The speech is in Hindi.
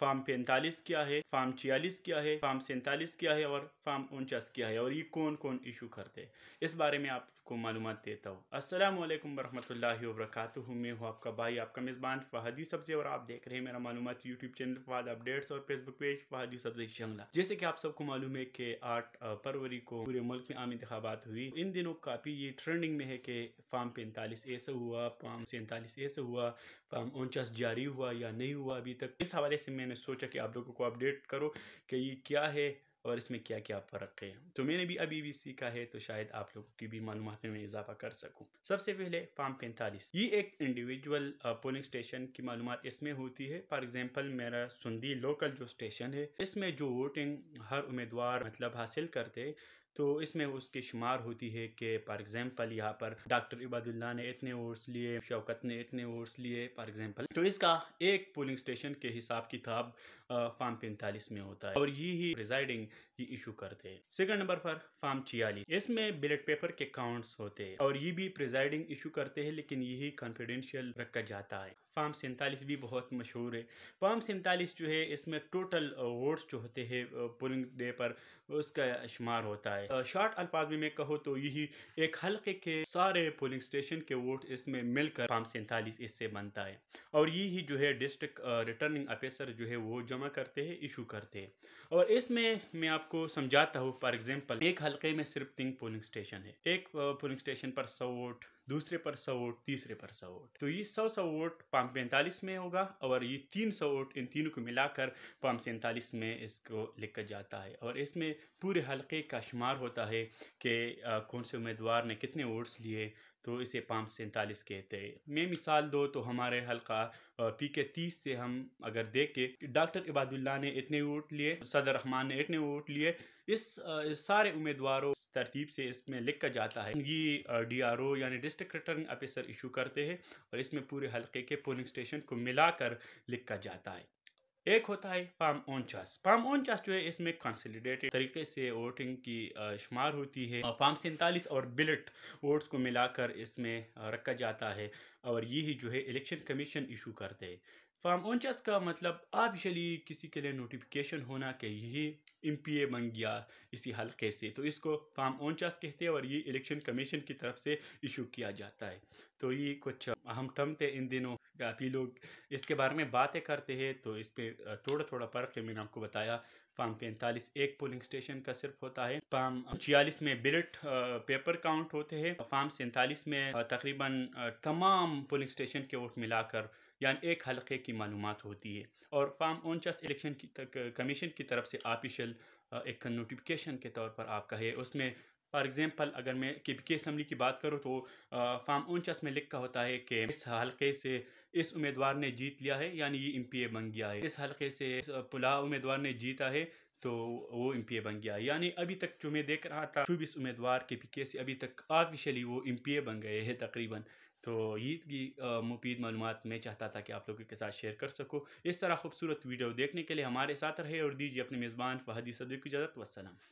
फार्म पैंतालीस क्या है फार्म छियालीस क्या है फार्म सैंतालीस क्या है और फार्म उनचास क्या है और ये कौन कौन इशू करते हैं इस बारे में आपको मालूम देता हूँ असलम वरहमल वरक मैं हूँ आपका भाई आपका मेज़बान फहदी सब्जी और आप देख रहे हैं मेरा मालूम यूट्यूब चैनल फाद अपडेट्स और फेसबुक पेज फहदी सब्जी शंगला जैसे कि आप सबको मालूम है कि आठ फरवरी को पूरे मुल्क में आम इंतबात हुई इन दिनों काफ़ी ये ट्रेंडिंग में है कि फार्म पैंतालीस ऐसे हुआ फार्म सैंतालीस ऐसे हुआ फार्म उनचास जारी हुआ या नहीं हुआ अभी तक इस हवाले से मैं मैंने सोचा कि आप लोगों को अपडेट करो कि ये क्या है और इसमें क्या क्या फ़र्क है तो मैंने भी अभी भी सीखा है तो शायद आप लोगों की भी मालूम में इजाफा कर सकूं। सबसे पहले फार्म पैंतालीस ये एक इंडिविजुअल पोलिंग स्टेशन की मालूम इसमें होती है फॉर एग्जांपल मेरा सुंदी लोकल जो स्टेशन है इसमें जो वोटिंग हर उम्मीदवार मतलब हासिल करते तो इसमें उसकी शुमार होती है कि फॉर एग्ज़ाम्पल यहाँ पर डॉक्टर इबादुल्ला ने इतने वोट्स लिए शौकत ने इतने वोट्स लिए फॉर एग्ज़ाम्पल तो इसका एक पोलिंग स्टेशन के हिसाब किताब फार्म पैंतालीस में होता है और यही प्रिजाइडिंग ये इशू करते हैं सेकंड नंबर पर फार्म छियालीस इसमें बिलेट पेपर के काउंट्स होते हैं और ये भी प्रिजाइडिंग इशू करते हैं लेकिन यही कॉन्फिडेंशियल रखा जाता है फार्म सैंतालीस भी बहुत मशहूर है फार्म सैंतालीस जो है इसमें टोटल वोट्स जो होते हैं पोलिंग डे पर उसका शुमार होता है है शॉर्ट अल्फाज में कहो तो यही एक हल्के के सारे पोलिंग स्टेशन के वोट इसमें मिलकर पाँच सैंतालीस इससे बनता है और यही जो है डिस्ट्रिक्ट रिटर्निंग ऑफिसर जो है वो जमा करते हैं इशू करते हैं और इसमें मैं आपको समझाता हूँ फॉर एग्जाम्पल एक हल्के में सिर्फ तीन पोलिंग स्टेशन है एक पोलिंग स्टेशन पर सौ वोट दूसरे पर सौ वोट तीसरे पर सौ वोट तो ये सौ सौ वोट पाम पैंतालीस में होगा और ये तीन सौ वोट इन तीनों को मिलाकर पाम सैंतालीस में इसको लेकर जाता है और इसमें पूरे हलके का शुमार होता है कि कौन से उम्मीदवार ने कितने वोट्स लिए तो इसे पाँच सैंतालीस कहते हैं मैं मिसाल दो तो हमारे हल्का पी के तीस से हम अगर देखें डॉक्टर इबादुल्ला ने इतने वोट लिए सदर रहमान ने इतने वोट लिए इस सारे उम्मीदवारों तरतीब से इसमें लिखा जाता है ये डी आर ओ यानी डिस्ट्रिक्ट रिटर्निंग ऑफिसर इशू करते हैं और इसमें पूरे हल्के के पोलिंग स्टेशन को मिलाकर लिखा जाता है एक होता है पाम ओनचास पाम ओनचास जो है इसमें कंसोलिडेटेड तरीके से वोटिंग की शुमार होती है पाम सैंतालीस और बिलेट वोट्स को मिलाकर इसमें रखा जाता है और यही जो है इलेक्शन कमीशन इशू करते हैं फार्म उनचास का मतलब ऑफिशली किसी के लिए नोटिफिकेशन होना कि ये एम पी ए बन गया इसी हल्के से तो इसको फार्म उनचास कहते हैं और ये इलेक्शन कमीशन की तरफ से इशू किया जाता है तो ये कुछ अहम टर्म थे इन दिनों काफ़ी लोग इसके बारे में बातें करते हैं तो इस पर थोड़ा थोड़ा फ़र्क है मैंने आपको बताया फार्म पैंतालीस एक पोलिंग स्टेशन का सिर्फ होता है फार्म छियालीस में बिलट पेपर काउंट होते हैं फार्म सैंतालीस में तकरीबन तमाम पोलिंग स्टेशन के वोट मिलाकर यानी एक हलक़े की मालूम होती है और फार्म ओनचस इलेक्शन की कमीशन की तरफ से ऑफिशियल एक नोटिफिकेशन के तौर पर आपका है उसमें फॉर एग्ज़ाम्पल अगर मैं के पी के असम्बली की बात करूँ तो फार्म उनचास में लिखा होता है कि इस हलके से इस उम्मीदवार ने जीत लिया है यानी ये एम पी ए बन गया है इस हल्के से पुला उम्मीदवार ने जीता है तो वो एम पी ए बन गया यानी अभी तक जो मैं देख रहा था चौबीस उम्मीदवार के पी के से अभी तक ऑफिशियली वो एम पी ए बन गए हैं तकरीबन तो ईद की मुफीद मालूम मैं चाहता था कि आप लोगों के साथ शेयर कर सकूँ इस तरह खूबसूरत वीडियो देखने के लिए हमारे साथ रहे और दीजिए अपने मेज़बान फहदी सदर की इजाज़त वसलम